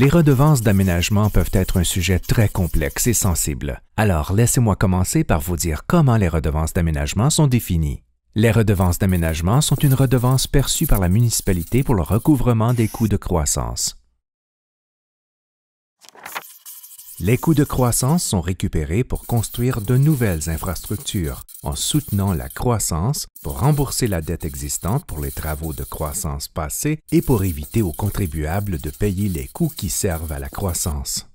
Les redevances d'aménagement peuvent être un sujet très complexe et sensible. Alors laissez-moi commencer par vous dire comment les redevances d'aménagement sont définies. Les redevances d'aménagement sont une redevance perçue par la municipalité pour le recouvrement des coûts de croissance. Les coûts de croissance sont récupérés pour construire de nouvelles infrastructures en soutenant la croissance pour rembourser la dette existante pour les travaux de croissance passés et pour éviter aux contribuables de payer les coûts qui servent à la croissance.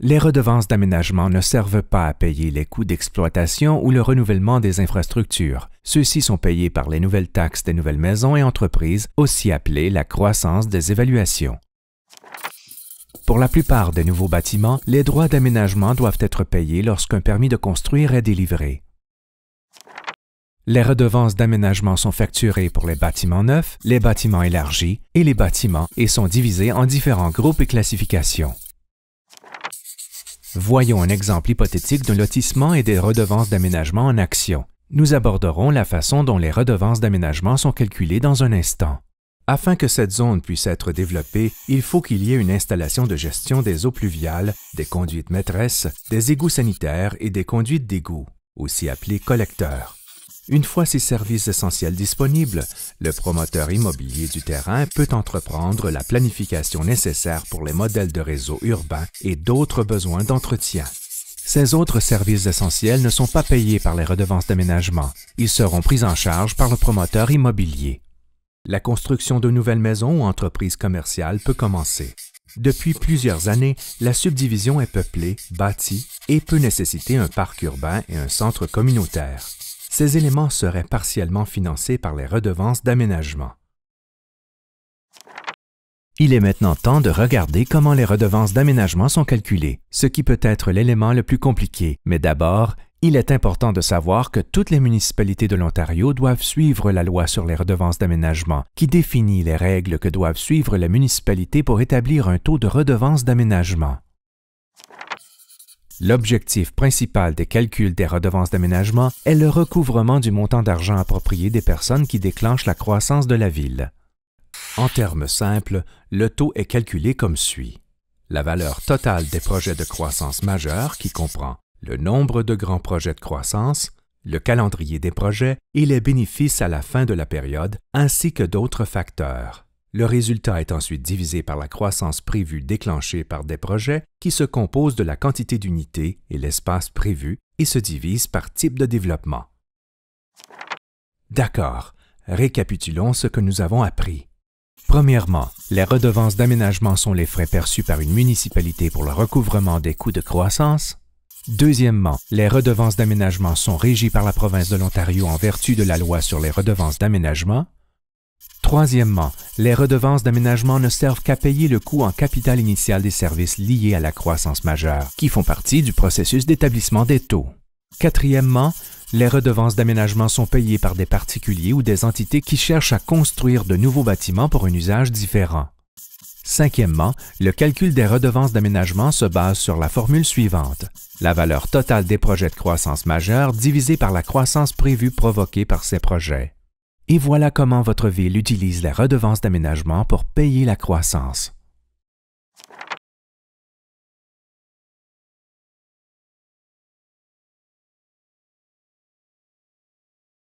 Les redevances d'aménagement ne servent pas à payer les coûts d'exploitation ou le renouvellement des infrastructures. Ceux-ci sont payés par les nouvelles taxes des nouvelles maisons et entreprises, aussi appelées la croissance des évaluations. Pour la plupart des nouveaux bâtiments, les droits d'aménagement doivent être payés lorsqu'un permis de construire est délivré. Les redevances d'aménagement sont facturées pour les bâtiments neufs, les bâtiments élargis et les bâtiments et sont divisées en différents groupes et classifications. Voyons un exemple hypothétique d'un lotissement et des redevances d'aménagement en action. Nous aborderons la façon dont les redevances d'aménagement sont calculées dans un instant. Afin que cette zone puisse être développée, il faut qu'il y ait une installation de gestion des eaux pluviales, des conduites maîtresses, des égouts sanitaires et des conduites d'égouts, aussi appelées collecteurs. Une fois ces services essentiels disponibles, le promoteur immobilier du terrain peut entreprendre la planification nécessaire pour les modèles de réseau urbain et d'autres besoins d'entretien. Ces autres services essentiels ne sont pas payés par les redevances d'aménagement. Ils seront pris en charge par le promoteur immobilier. La construction de nouvelles maisons ou entreprises commerciales peut commencer. Depuis plusieurs années, la subdivision est peuplée, bâtie et peut nécessiter un parc urbain et un centre communautaire. Ces éléments seraient partiellement financés par les redevances d'aménagement. Il est maintenant temps de regarder comment les redevances d'aménagement sont calculées, ce qui peut être l'élément le plus compliqué. Mais d'abord, il est important de savoir que toutes les municipalités de l'Ontario doivent suivre la loi sur les redevances d'aménagement, qui définit les règles que doivent suivre les municipalités pour établir un taux de redevance d'aménagement. L'objectif principal des calculs des redevances d'aménagement est le recouvrement du montant d'argent approprié des personnes qui déclenchent la croissance de la ville. En termes simples, le taux est calculé comme suit. La valeur totale des projets de croissance majeure, qui comprend le nombre de grands projets de croissance, le calendrier des projets et les bénéfices à la fin de la période, ainsi que d'autres facteurs. Le résultat est ensuite divisé par la croissance prévue déclenchée par des projets qui se composent de la quantité d'unités et l'espace prévu et se divise par type de développement. D'accord, récapitulons ce que nous avons appris. Premièrement, les redevances d'aménagement sont les frais perçus par une municipalité pour le recouvrement des coûts de croissance. Deuxièmement, les redevances d'aménagement sont régies par la province de l'Ontario en vertu de la loi sur les redevances d'aménagement. Troisièmement, les redevances d'aménagement ne servent qu'à payer le coût en capital initial des services liés à la croissance majeure, qui font partie du processus d'établissement des taux. Quatrièmement, les redevances d'aménagement sont payées par des particuliers ou des entités qui cherchent à construire de nouveaux bâtiments pour un usage différent. Cinquièmement, le calcul des redevances d'aménagement se base sur la formule suivante. La valeur totale des projets de croissance majeure divisée par la croissance prévue provoquée par ces projets. Et voilà comment votre ville utilise les redevances d'aménagement pour payer la croissance.